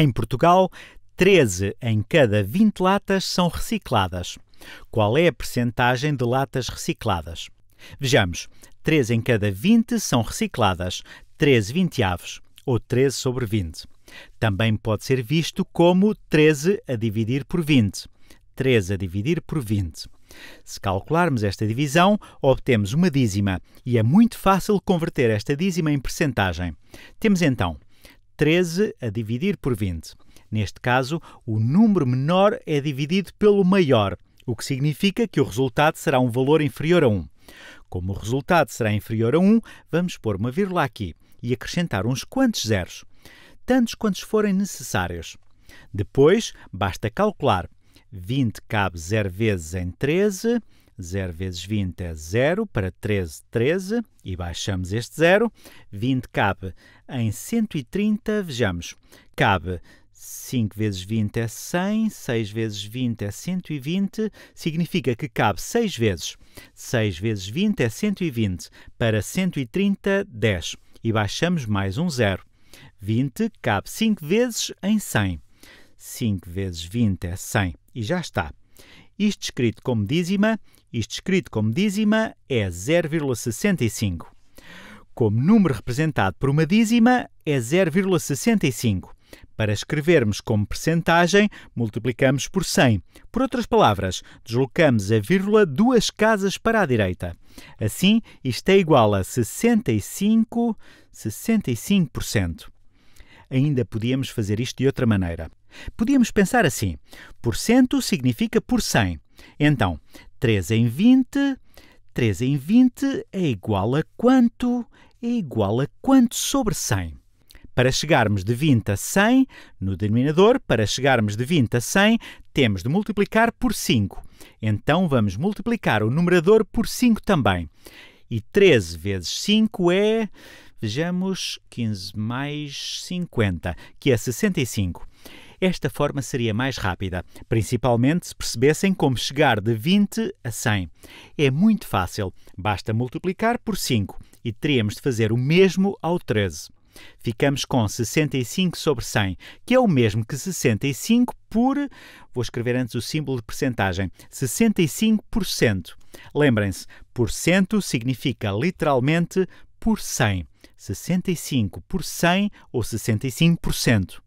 Em Portugal, 13 em cada 20 latas são recicladas. Qual é a percentagem de latas recicladas? Vejamos, 13 em cada 20 são recicladas, 13 vinteavos, ou 13 sobre 20. Também pode ser visto como 13 a dividir por 20. 13 a dividir por 20. Se calcularmos esta divisão, obtemos uma dízima, e é muito fácil converter esta dízima em percentagem. Temos então 13 a dividir por 20. Neste caso, o número menor é dividido pelo maior, o que significa que o resultado será um valor inferior a 1. Como o resultado será inferior a 1, vamos pôr uma vírgula aqui e acrescentar uns quantos zeros, tantos quantos forem necessários. Depois, basta calcular. 20 cabe 0 vezes em 13, 0 vezes 20 é 0 para 13, 13 e baixamos este 0. 20 cabe em 130, vejamos, cabe 5 vezes 20 é 100, 6 vezes 20 é 120, significa que cabe 6 vezes. 6 vezes 20 é 120, para 130, 10. E baixamos mais um 0. 20 cabe 5 vezes em 100. 5 vezes 20 é 100 e já está. Isto escrito como dízima, isto escrito como dízima é 0,65. Como número representado por uma dízima é 0,65. Para escrevermos como percentagem, multiplicamos por 100. Por outras palavras, deslocamos a vírgula duas casas para a direita. Assim, isto é igual a 65, 65%. Ainda podíamos fazer isto de outra maneira. Podíamos pensar assim: por cento significa por 100. Então, 3 em 20, 3 em 20 é igual a quanto? É igual a quanto sobre 100? Para chegarmos de 20 a 100, no denominador, para chegarmos de 20 a 100, temos de multiplicar por 5. Então vamos multiplicar o numerador por 5 também. E 13 vezes 5 é. Vejamos, 15 mais 50, que é 65. Esta forma seria mais rápida, principalmente se percebessem como chegar de 20 a 100. É muito fácil, basta multiplicar por 5 e teríamos de fazer o mesmo ao 13. Ficamos com 65 sobre 100, que é o mesmo que 65 por. Vou escrever antes o símbolo de percentagem: 65%. Lembrem-se, por cento significa literalmente por 100. 65 por 100 ou 65%.